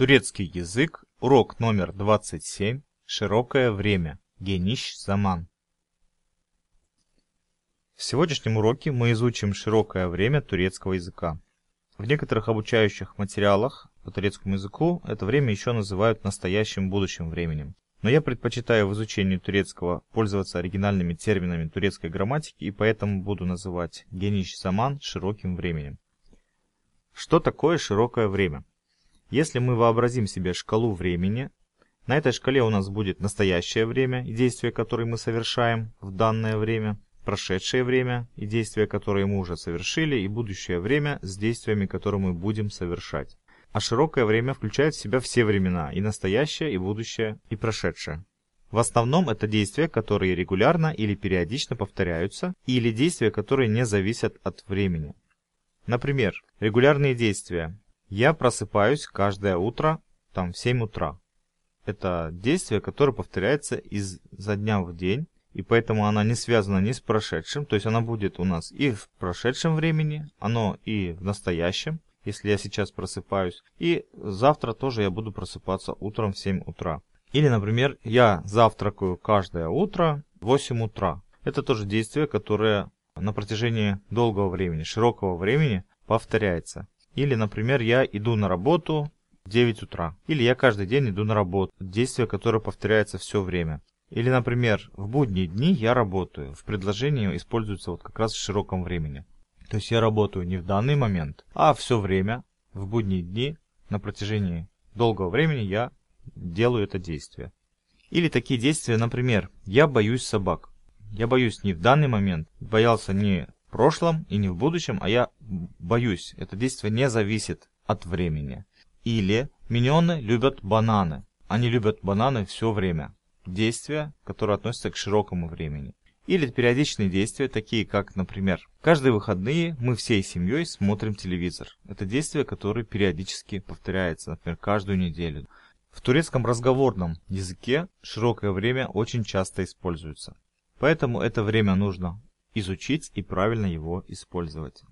Турецкий язык. Урок номер 27. Широкое время. Генищ Заман. В сегодняшнем уроке мы изучим широкое время турецкого языка. В некоторых обучающих материалах по турецкому языку это время еще называют настоящим будущим временем. Но я предпочитаю в изучении турецкого пользоваться оригинальными терминами турецкой грамматики и поэтому буду называть Генищ заман широким временем. Что такое широкое время? Если мы вообразим себе шкалу времени, на этой шкале у нас будет настоящее время и действия, которые мы совершаем в данное время, прошедшее время и действия, которые мы уже совершили, и будущее время с действиями, которые мы будем совершать. А широкое время включает в себя все времена, и настоящее, и будущее, и прошедшее. В основном это действия, которые регулярно или периодично повторяются, или действия, которые не зависят от времени. Например, регулярные действия я просыпаюсь каждое утро, там, в 7 утра. Это действие, которое повторяется из, за дня в день, и поэтому она не связана ни с прошедшим, то есть она будет у нас и в прошедшем времени, оно и в настоящем, если я сейчас просыпаюсь, и завтра тоже я буду просыпаться утром в 7 утра. Или, например, я завтракаю каждое утро в 8 утра. Это тоже действие, которое на протяжении долгого времени, широкого времени повторяется. Или, например, я иду на работу в 9 утра. Или я каждый день иду на работу. Действие, которое повторяется все время. Или, например, в будние дни я работаю. В предложении используется вот как раз в широком времени. То есть я работаю не в данный момент, а все время, в будние дни, на протяжении долгого времени я делаю это действие. Или такие действия, например, я боюсь собак. Я боюсь не в данный момент, боялся не прошлом и не в будущем, а я боюсь, это действие не зависит от времени. Или миньоны любят бананы. Они любят бананы все время. Действия, которые относятся к широкому времени. Или периодичные действия, такие как, например, каждые выходные мы всей семьей смотрим телевизор. Это действие, которое периодически повторяется, например, каждую неделю. В турецком разговорном языке широкое время очень часто используется. Поэтому это время нужно изучить и правильно его использовать.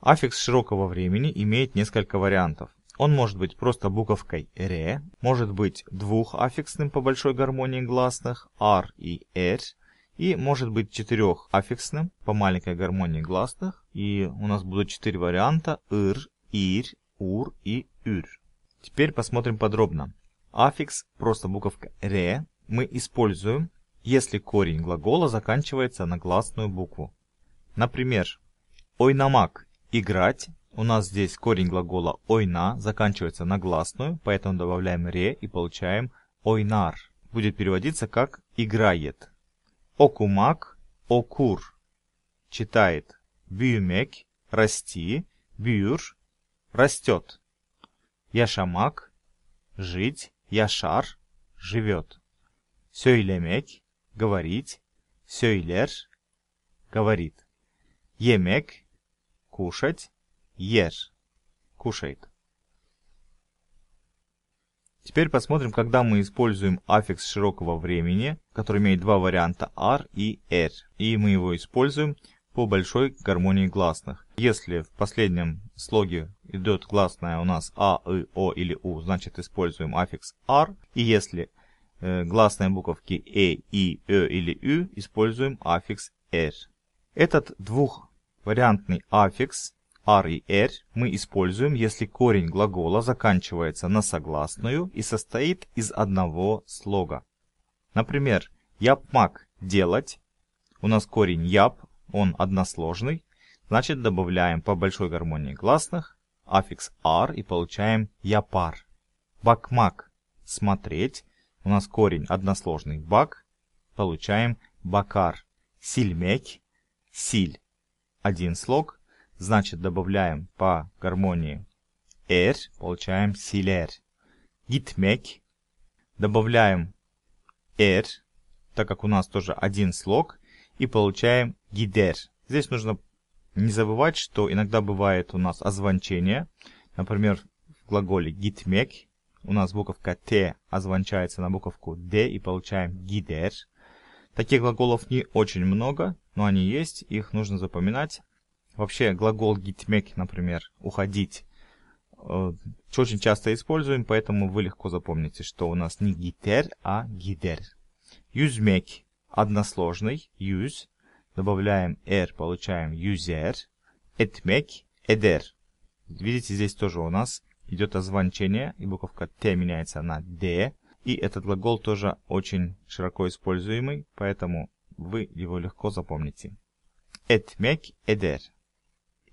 Аффикс широкого времени имеет несколько вариантов. Он может быть просто буковкой «ре», может быть двухаффиксным по большой гармонии гласных «ар» и «эр», и может быть четырехаффиксным по маленькой гармонии гласных, и у нас будут четыре варианта ир, ир, «ур» и «ür». Теперь посмотрим подробно. Аффикс, просто буковка «ре», мы используем если корень глагола заканчивается на гласную букву. Например, ойнамак – играть. У нас здесь корень глагола ойна заканчивается на гласную, поэтому добавляем ре и получаем ойнар. Будет переводиться как играет. Окумак – окур. Читает бюмек – расти, бюр – растет. Яшамак – жить, яшар – живет. Сөйлемек говорить, söyler, говорит. емек, кушать, ешь, кушает. Теперь посмотрим, когда мы используем аффикс широкого времени, который имеет два варианта R и R. И мы его используем по большой гармонии гласных. Если в последнем слоге идет гласная у нас А, И, О или У, значит используем аффикс R. И если Э, гласные буковки «э», «и», ё или «ю» используем аффикс «р». Этот двухвариантный аффикс р и «р» мы используем, если корень глагола заканчивается на согласную и состоит из одного слога. Например, «япмак» – «делать». У нас корень «яп», он односложный. Значит, добавляем по большой гармонии гласных аффикс р и получаем «япар». «Бакмак» – «смотреть» у нас корень односложный бак, получаем бакар. Сильмек, силь. Один слог, значит добавляем по гармонии эр, получаем силер. Гитмек, добавляем эр, так как у нас тоже один слог, и получаем гидер. Здесь нужно не забывать, что иногда бывает у нас озвончение. Например, в глаголе гитмек у нас буковка «т» озвончается на буковку «д» и получаем «гидер». Таких глаголов не очень много, но они есть, их нужно запоминать. Вообще глагол «гитмек», например, «уходить», э, очень часто используем, поэтому вы легко запомните, что у нас не «гитер», а «гидер». «Юзмек» односложный, «юз», добавляем «р», получаем «юзер», «этмек», «эдер». Видите, здесь тоже у нас идет озвончение, и буковка Т меняется на Д. И этот глагол тоже очень широко используемый, поэтому вы его легко запомните. Этмек эдер.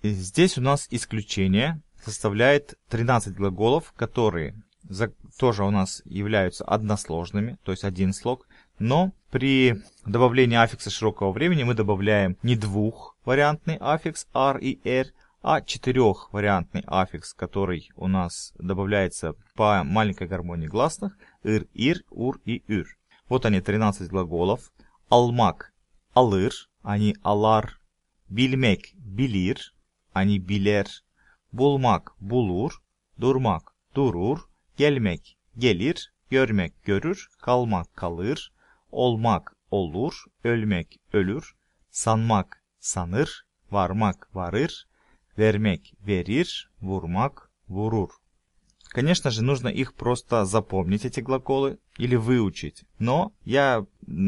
Здесь у нас исключение составляет 13 глаголов, которые за, тоже у нас являются односложными, то есть один слог. Но при добавлении аффикса широкого времени мы добавляем не двух вариантный аффикс r и r, а четырехвариантный аффикс, который у нас добавляется по маленькой гармонии гласных ир, ир, ур и ир. Вот они 13 глаголов. Алмак – алыр, они алар. Билмек – билир, они билер. Булмак – булур. Дурмак – дурур; гельмек, гелир, Görmek – görür. Kalmak – kalır. Olmak – olur. Ölmek – ölür. Sanmak – sanır. Varmak – varır вермек, verir, вурмак, вурур. Конечно же, нужно их просто запомнить, эти глаголы, или выучить. Но я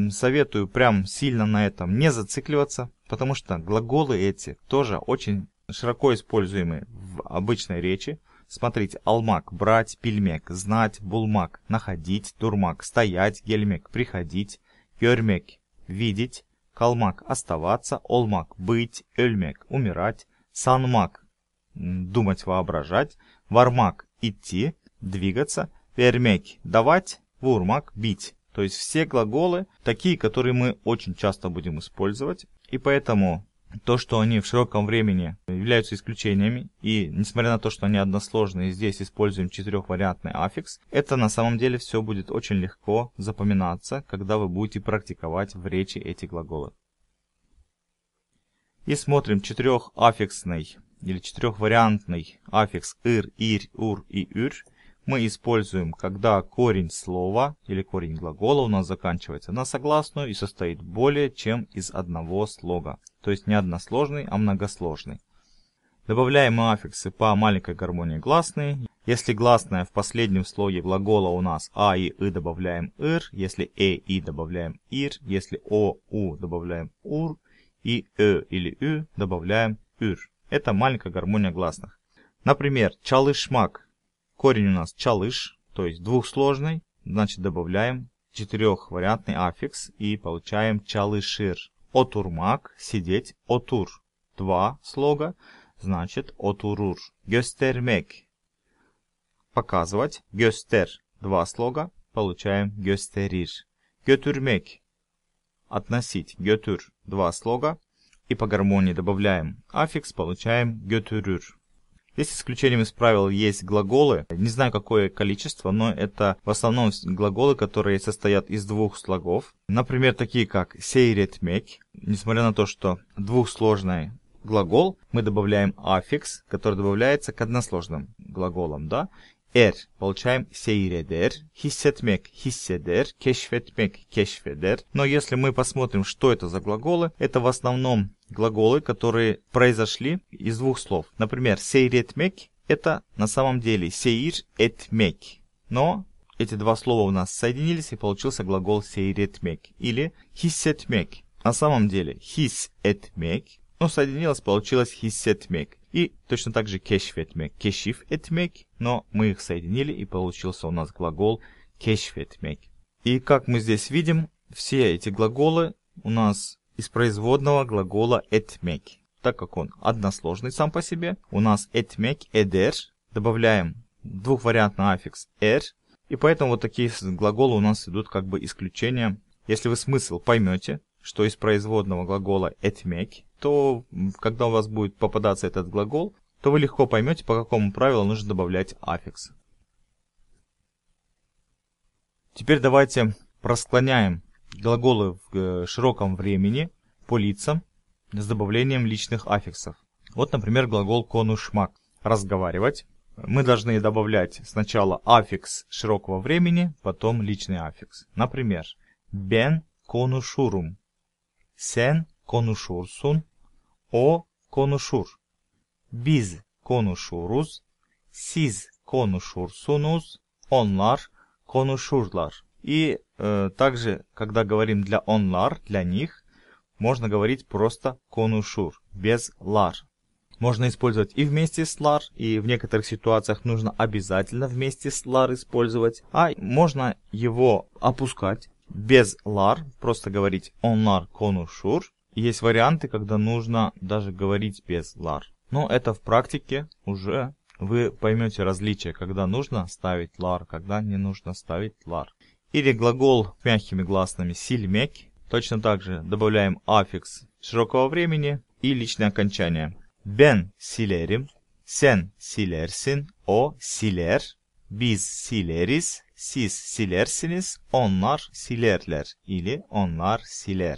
советую прям сильно на этом не зацикливаться, потому что глаголы эти тоже очень широко используемы в обычной речи. Смотрите, алмак, брать, пельмек, знать, булмак, находить, дурмак, стоять, гельмек, приходить, кермек, видеть, калмак, оставаться, олмак, быть, эльмек, умирать, санмак – думать, воображать, вармак – идти, двигаться, вермек – давать, вурмак – бить. То есть все глаголы такие, которые мы очень часто будем использовать, и поэтому то, что они в широком времени являются исключениями, и несмотря на то, что они односложные, здесь используем четырехвариантный аффикс, это на самом деле все будет очень легко запоминаться, когда вы будете практиковать в речи эти глаголы. И смотрим четырехаффиксный или четырехвариантный аффикс «ыр», «ирь», «ур» и «ür» мы используем, когда корень слова или корень глагола у нас заканчивается на согласную и состоит более чем из одного слога. То есть не односложный, а многосложный. Добавляем аффиксы по маленькой гармонии гласные. Если гласная в последнем слоге глагола у нас а и и добавляем ир, если э и добавляем ир, если о у добавляем ур, и «э» или «ü» добавляем «ür». Это маленькая гармония гласных. Например, чалыш мак. Корень у нас «чалыш», то есть двухсложный, значит добавляем четырехвариантный аффикс и получаем «чалышир». «Отурмак» – сидеть, «отур». Два слога, значит «отурур». Гёстер мек показывать, «гёстер» – два слога, получаем «гёстерир». «Götürmek» относить götür два слога и по гармонии добавляем аффикс, получаем götürür. Здесь исключением из правил есть глаголы. Не знаю, какое количество, но это в основном глаголы, которые состоят из двух слогов. Например, такие как seyretmek. Несмотря на то, что двухсложный глагол, мы добавляем аффикс, который добавляется к односложным глаголам. Да? er, получаем сейредер, hissetmek, hisseder, keşfetmek, keşfeder. Но если мы посмотрим, что это за глаголы, это в основном глаголы, которые произошли из двух слов. Например, сейретмек – это на самом деле сейр этмек. Но эти два слова у нас соединились и получился глагол сейретмек или хиссетмек. На самом деле хиссетмек, но ну, соединилось, получилось хиссетмек. И точно так же keşfetmek, keşif etmek, но мы их соединили и получился у нас глагол keşfetmek. И как мы здесь видим, все эти глаголы у нас из производного глагола etmek. Так как он односложный сам по себе, у нас etmek, эдер, добавляем двухвариантный аффикс эр, и поэтому вот такие глаголы у нас идут как бы исключением. Если вы смысл поймете, что из производного глагола etmek то когда у вас будет попадаться этот глагол, то вы легко поймете, по какому правилу нужно добавлять аффикс. Теперь давайте просклоняем глаголы в э, широком времени по лицам с добавлением личных аффиксов. Вот, например, глагол конушмак – разговаривать. Мы должны добавлять сначала аффикс широкого времени, потом личный аффикс. Например, бен конушурум, сен конушурсун, о konuşur. Biz konuşuruz. Siz konuşursunuz. Onlar konuşurlar. И э, также, когда говорим для онлар, для них, можно говорить просто конушур, без лар. Можно использовать и вместе с лар, и в некоторых ситуациях нужно обязательно вместе с лар использовать, а можно его опускать без лар, просто говорить он лар конушур, есть варианты, когда нужно даже говорить без лар. Но это в практике уже вы поймете различия, когда нужно ставить лар, когда не нужно ставить лар. Или глагол с мягкими гласными сильмек. Точно так же добавляем аффикс широкого времени и личное окончание. Бен силерим, сен силерсин, о силер, биз силерис, сис силерсинис, онлар силерлер или онлар силер.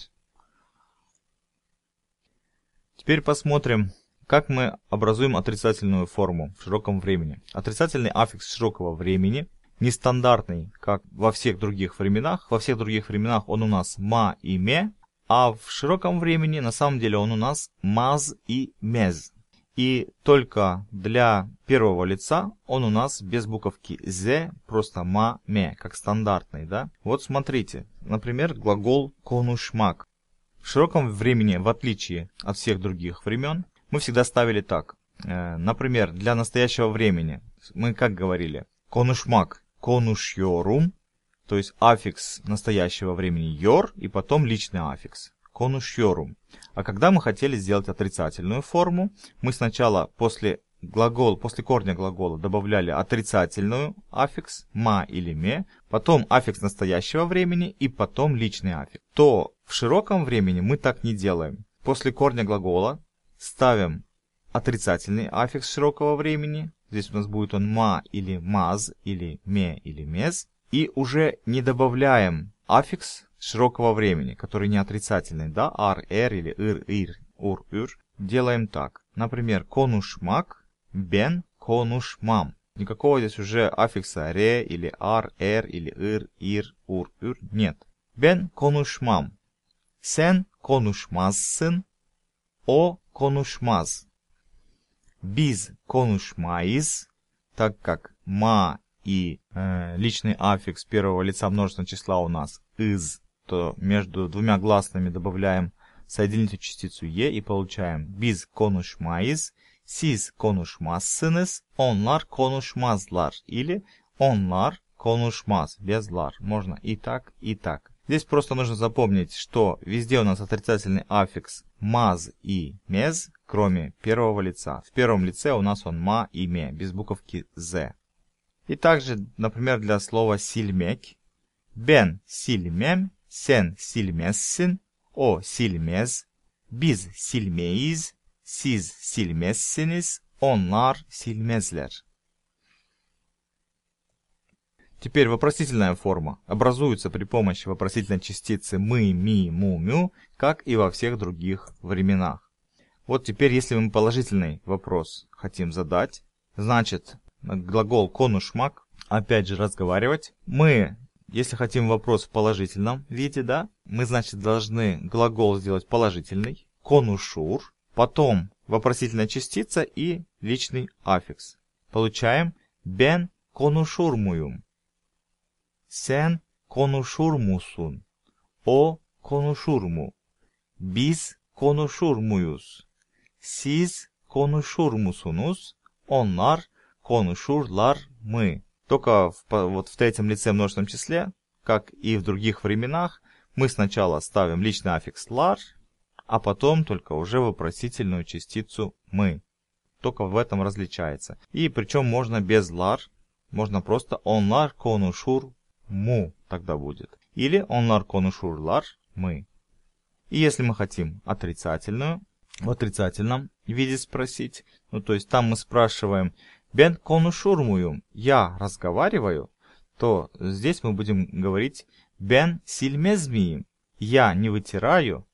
Теперь посмотрим, как мы образуем отрицательную форму в широком времени. Отрицательный аффикс широкого времени нестандартный, как во всех других временах. Во всех других временах он у нас ма и ме, а в широком времени на самом деле он у нас маз и мез. И только для первого лица он у нас без буковки «зе», просто «ма», «ме», как стандартный, да? Вот смотрите, например, глагол «конушмак». В широком времени, в отличие от всех других времен, мы всегда ставили так. Э, например, для настоящего времени мы как говорили? Конушмак, конушьорум, то есть аффикс настоящего времени йор и потом личный аффикс конушьорум. А когда мы хотели сделать отрицательную форму, мы сначала после глагол, после корня глагола добавляли отрицательную аффикс «ма» или «ме», потом аффикс настоящего времени и потом личный аффикс, то в широком времени мы так не делаем. После корня глагола ставим отрицательный аффикс широкого времени, здесь у нас будет он «ма» или «маз» или «ме» или «мез», и уже не добавляем аффикс широкого времени, который не отрицательный, да, «ар», «эр» или «ир», «ир», «ур», ур делаем так. Например, конушмак Бен конушмам. Никакого здесь уже аффикса ре или ар, эр или ир, ир, ур, ур нет. Бен конушмам. Sen konuşmazsın. O konuşmaz. Biz konuşmayız, так как ма и э, личный аффикс первого лица множественного числа у нас из, то между двумя гласными добавляем соединительную частицу е и получаем без конушмаиз siz konuşmazsınız, onlar konuşmazlar или onlar konuşmaz, безлар. Можно и так, и так. Здесь просто нужно запомнить, что везде у нас отрицательный аффикс «маз» и «мез», кроме первого лица. В первом лице у нас он «ма» и «ме», без буковки «з». И также, например, для слова «сильмек» «бен сильмем», «сен сильмессин», «о сильмез», «биз сильмеиз», Siz silmezsiniz, onlar сильмезлер. Теперь вопросительная форма образуется при помощи вопросительной частицы «мы», «ми», «му», «мю», как и во всех других временах. Вот теперь, если мы положительный вопрос хотим задать, значит, глагол «конушмак» опять же разговаривать. Мы, если хотим вопрос в положительном виде, да, мы, значит, должны глагол сделать положительный, конушур, потом вопросительная частица и личный аффикс. Получаем «бен конушурмуюм», «сен конушурмусун», «о конушурму Biz konuşurmuyuz? сиз konuşurmusunuz? онлар конушурлар мы Только в, вот в третьем лице множественном числе, как и в других временах, мы сначала ставим личный аффикс «лар», а потом только уже вопросительную частицу «мы». Только в этом различается. И причем можно без «лар», можно просто «он лар конушур му» тогда будет. Или «он лар конушур лар мы». И если мы хотим отрицательную, в отрицательном виде спросить, ну то есть там мы спрашиваем «бен конушур конушурмую» – «я разговариваю», то здесь мы будем говорить «бен сильмезмием» – «я не вытираю»,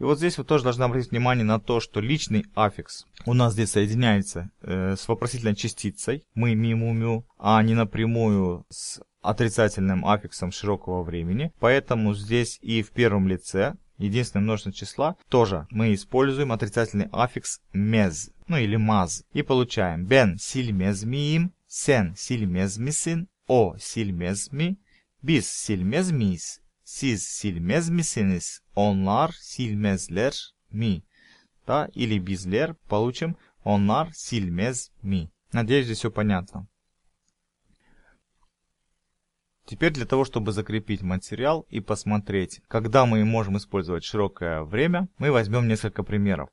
и вот здесь вы тоже должны обратить внимание на то, что личный аффикс у нас здесь соединяется э, с вопросительной частицей «мы», «ми», «мю», а не напрямую с отрицательным аффиксом широкого времени. Поэтому здесь и в первом лице единственное множество числа, тоже мы используем отрицательный аффикс «мез», ну или «маз». И получаем «бен сильмезмиим», «сен сильмезмисин», «о сильмезми», «бис сильмезмис», Siz silmez misiniz? Onlar silmezler mi? Да, или bizler получим onlar silmez mi? Надеюсь, здесь все понятно. Теперь для того, чтобы закрепить материал и посмотреть, когда мы можем использовать широкое время, мы возьмем несколько примеров.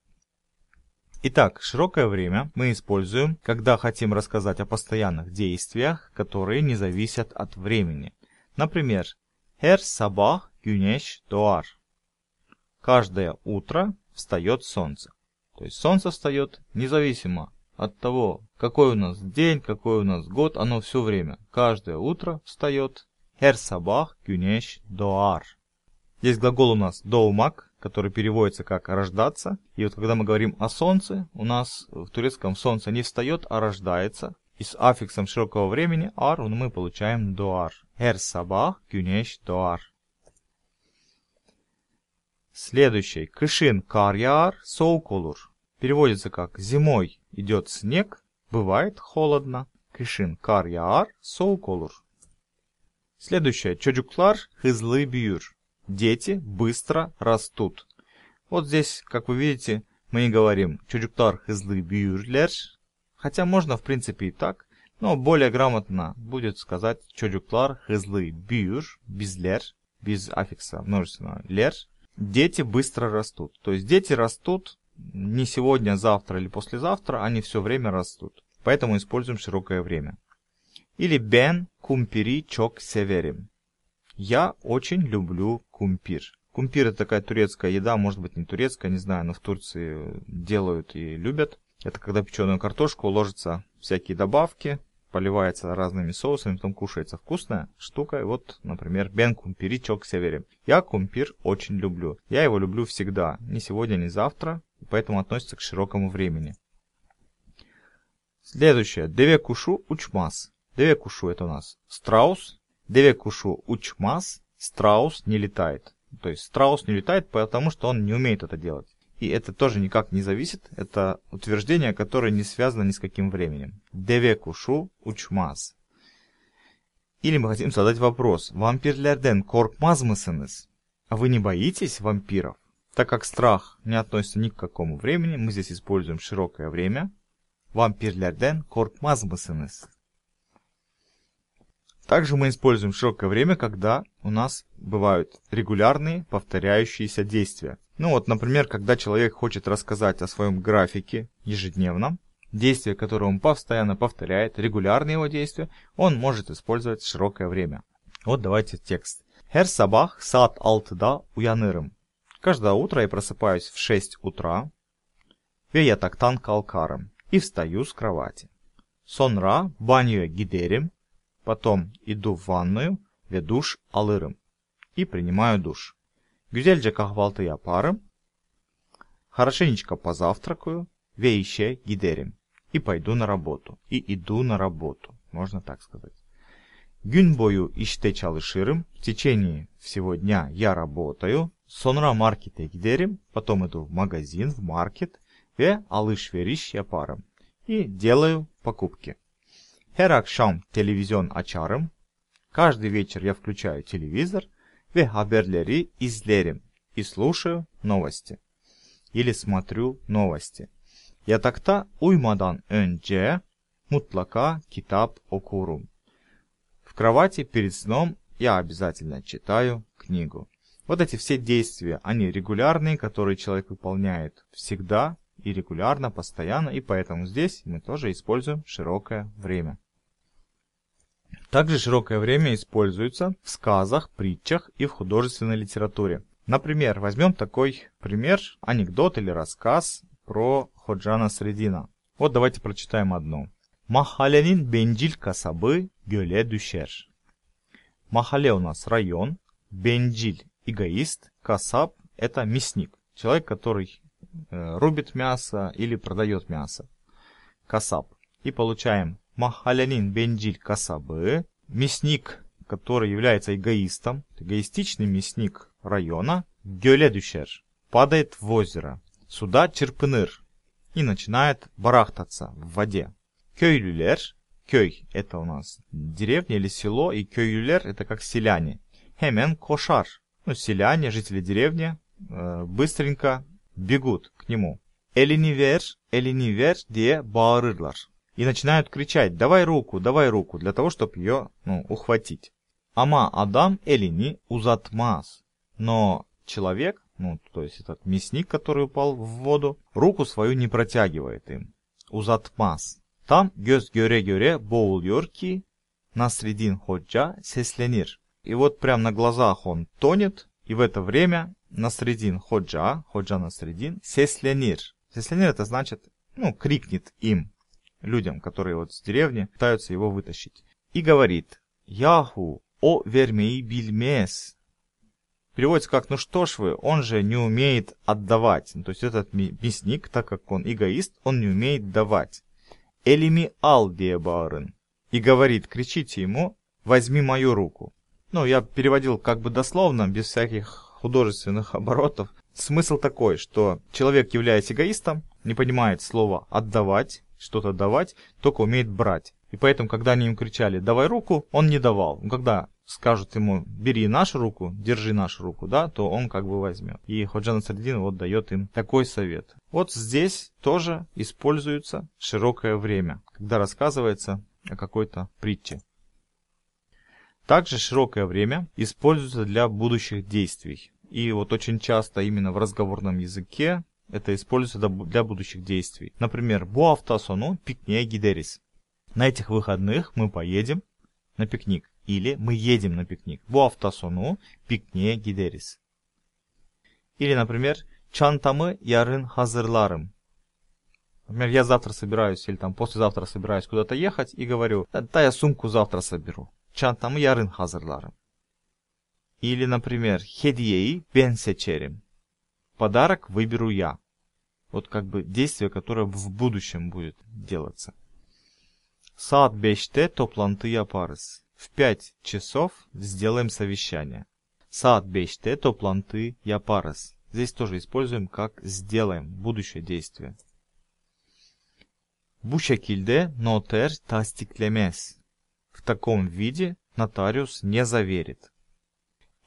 Итак, широкое время мы используем, когда хотим рассказать о постоянных действиях, которые не зависят от времени. Например, Her sabah güneş doğar. Каждое утро встает солнце. То есть солнце встает независимо от того, какой у нас день, какой у нас год, оно все время. Каждое утро встает. Her sabah güneş doğar. Здесь глагол у нас доумак, который переводится как рождаться. И вот когда мы говорим о солнце, у нас в турецком солнце не встает, а рождается. И с аффиксом широкого времени «ар» мы получаем «доар». «Эр сабах гюнеш doar. Следующий. Кышин карьяр соуколур. Переводится как «зимой идет снег, бывает холодно». Кышин карьяр соуколур. Следующее. Чоджуклар хызлы бьюр. Дети быстро растут. Вот здесь, как вы видите, мы не говорим чоджуклар хызлы бьюрлер, Хотя можно, в принципе, и так, но более грамотно будет сказать çocuklar hızlı büyür, bizler, без аффикса множественного лер. Дети быстро растут. То есть дети растут не сегодня, завтра или послезавтра, они все время растут. Поэтому используем широкое время. Или бен кумпири чок северим. Я очень люблю кумпир. Кумпир это такая турецкая еда, может быть не турецкая, не знаю, но в Турции делают и любят. Это когда печеную картошку ложатся всякие добавки, поливается разными соусами, потом кушается вкусная штука. вот, например, бен кумпиричок севере. Я кумпир очень люблю. Я его люблю всегда, ни сегодня, ни завтра, поэтому относится к широкому времени. Следующее. Деве кушу учмас. Деве кушу это у нас страус. Деве кушу учмас. Страус не летает. То есть страус не летает, потому что он не умеет это делать. И это тоже никак не зависит, это утверждение, которое не связано ни с каким временем. Девекушу учмаз. Или мы хотим задать вопрос. Вампирлерден корпмазмысенес? А вы не боитесь вампиров? Так как страх не относится ни к какому времени, мы здесь используем широкое время. Вампирлерден корпмазмысенес. Также мы используем широкое время, когда у нас бывают регулярные повторяющиеся действия. Ну вот, например, когда человек хочет рассказать о своем графике ежедневном, действие, которое он постоянно повторяет, регулярные его действия, он может использовать широкое время. Вот давайте текст. Her сабах сад 6'da uyanırım. Каждое утро я просыпаюсь в 6 утра. Ve тактан kalkarım. И встаю с кровати. Сонра banyoya гидерим, Потом иду в ванную. Ve душ alırım. И принимаю душ. Güzelce kahvaltı yaparım. Хорошенечко позавтракаю. Ве еще giderim. И пойду на работу. И иду на работу. Можно так сказать. Gün boyu işte çalışırım. В течение всего дня я работаю. сонра маркете гидерим, Потом иду в магазин, в маркет. ве Ve alışveriş yaparım. И делаю покупки. Her akşam televizyon açarım. Каждый вечер я включаю телевизор – ve haberleri izlerim и слушаю новости. Или смотрю новости. Yatakta uymadan önce mutlaka kitap okurum. В кровати перед сном я обязательно читаю книгу. Вот эти все действия, они регулярные, которые человек выполняет всегда и регулярно, постоянно, и поэтому здесь мы тоже используем широкое время. Также широкое время используется в сказах, притчах и в художественной литературе. Например, возьмем такой пример, анекдот или рассказ про Ходжана Средина. Вот давайте прочитаем одну. Махаленин бенджиль касабы гёле дюшер. Махале у нас район, бенджиль – эгоист, касаб – это мясник, человек, который э, рубит мясо или продает мясо. Касаб. И получаем махалянин бенджиль Касабы, мясник, который является эгоистом, эгоистичный мясник района, Гёледющер, падает в озеро, сюда Черпыныр, и начинает барахтаться в воде. Кёйлюлер, кёй – это у нас деревня или село, и кёйлюлер – это как селяне. Хемен кошар – ну, селяне, жители деревни, э, быстренько бегут к нему. Элинивер, Элинивер где баарырлар – и начинают кричать «давай руку, давай руку», для того, чтобы ее ну, ухватить. Ама Адам Элини Узатмас. Но человек, ну, то есть этот мясник, который упал в воду, руку свою не протягивает им. Узатмас. Там göz göre göre boğuluyor ki Насредин Ходжа сесленир. И вот прямо на глазах он тонет, и в это время на средин Ходжа, Ходжа на средин сесленир. Сесленир это значит, ну, крикнет им людям, которые вот с деревни пытаются его вытащить. И говорит «Яху, о вермеи бильмес». Переводится как «ну что ж вы, он же не умеет отдавать». Ну, то есть этот мясник, так как он эгоист, он не умеет давать. «Элими алдия барен». И говорит, кричите ему «возьми мою руку». Ну, я переводил как бы дословно, без всяких художественных оборотов. Смысл такой, что человек, являясь эгоистом, не понимает слова «отдавать», что-то давать, только умеет брать. И поэтому, когда они им кричали «давай руку», он не давал. Ну, когда скажут ему «бери нашу руку, держи нашу руку», да, то он как бы возьмет. И Ходжа Насальдин вот дает им такой совет. Вот здесь тоже используется широкое время, когда рассказывается о какой-то притче. Также широкое время используется для будущих действий. И вот очень часто именно в разговорном языке это используется для будущих действий. Например, автосону пикне гидерис». На этих выходных мы поедем на пикник. Или мы едем на пикник. автосону пикне гидерис». Или, например, «Чантамы ярын хазырларым». Например, я завтра собираюсь или там послезавтра собираюсь куда-то ехать и говорю, «Э, да я сумку завтра соберу. Чантамы ярын хазырларым. Или, например, «Хедиеи бен сечерим» подарок выберу я. Вот как бы действие, которое в будущем будет делаться. Саат Saat 5'te toplantıya yaparız. В 5 часов сделаем совещание. Саат Saat 5'te toplantı yaparız. Здесь тоже используем как сделаем, будущее действие. Bu şekilde noter tasdiklemez. В таком виде нотариус не заверит.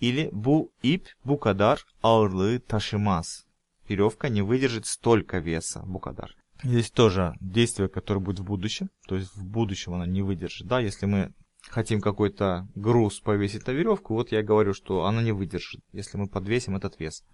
Или бу ип bu kadar ağırlığı taşımaz. Веревка не выдержит столько веса, bu kadar. Здесь тоже действие, которое будет в будущем. То есть в будущем она не выдержит. Да, если мы хотим какой-то груз повесить на веревку, вот я говорю, что она не выдержит, если мы подвесим этот вес.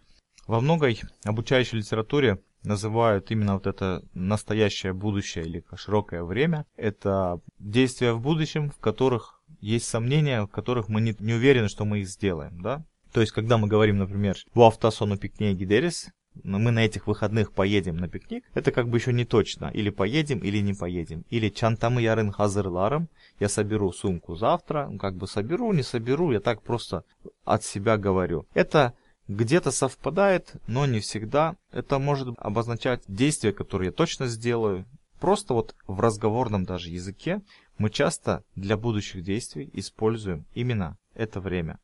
Во многой обучающей литературе называют именно вот это настоящее будущее или широкое время. Это действия в будущем, в которых есть сомнения, в которых мы не, не уверены, что мы их сделаем. Да? То есть, когда мы говорим, например, в автосону пикней гидерис», мы на этих выходных поедем на пикник, это как бы еще не точно. Или поедем, или не поедем. Или чантамы ярын хазырларом, я соберу сумку завтра, как бы соберу, не соберу, я так просто от себя говорю. Это где-то совпадает, но не всегда. Это может обозначать действие, которое я точно сделаю. Просто вот в разговорном даже языке мы часто для будущих действий используем именно это время.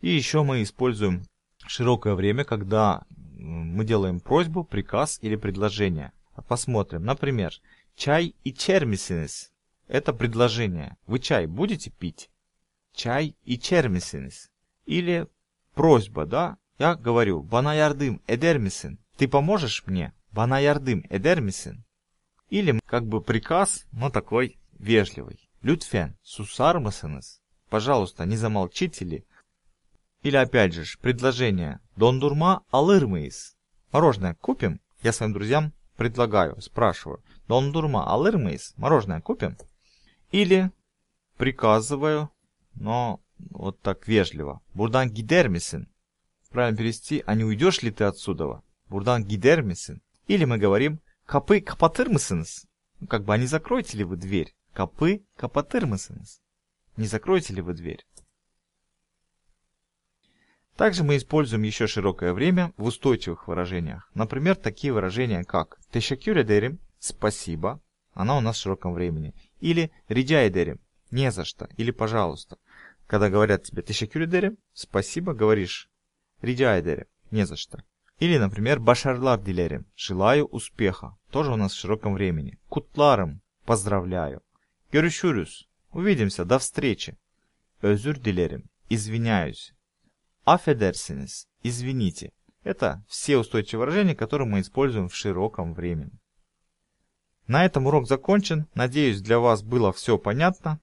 И еще мы используем широкое время, когда мы делаем просьбу, приказ или предложение. Посмотрим. Например, чай и чермисинес. Это предложение. Вы чай будете пить? чай içer misiniz? Или просьба, да? Я говорю, бана ярдым эдер мисин? Ты поможешь мне? Бана ярдым эдер мисин? Или как бы приказ, но такой вежливый. Лютфен, сусар мисинес? Пожалуйста, не замолчите ли? Или опять же предложение Дондурма алырмыис? Мороженое купим? Я своим друзьям предлагаю, спрашиваю. Дондурма алырмыис? Мороженое купим? Или приказываю но вот так вежливо. Buradan gider Правильно перевести, а не уйдешь ли ты отсюда? Buradan gider Или мы говорим капы капатыр Ну, как бы, а не закроете ли вы дверь? Капы капатыр Не закроете ли вы дверь? Также мы используем еще широкое время в устойчивых выражениях. Например, такие выражения, как Тешакюля дерим» – «Спасибо», она у нас в широком времени. Или «Риджай дерим» – «Не за что» или «Пожалуйста». Когда говорят тебе «тысяча кюридери», спасибо, говоришь «ридиайдери», не за что. Или, например, «башарлар дилерим», «желаю успеха», тоже у нас в широком времени. «Кутларым», «поздравляю». «Görüşürüz», «увидимся», «до встречи». «Özür dilerim», «извиняюсь». «Афедерсинес», «извините». Это все устойчивые выражения, которые мы используем в широком времени. На этом урок закончен. Надеюсь, для вас было все понятно.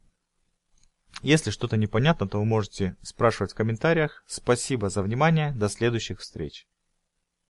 Если что-то непонятно, то вы можете спрашивать в комментариях. Спасибо за внимание. До следующих встреч.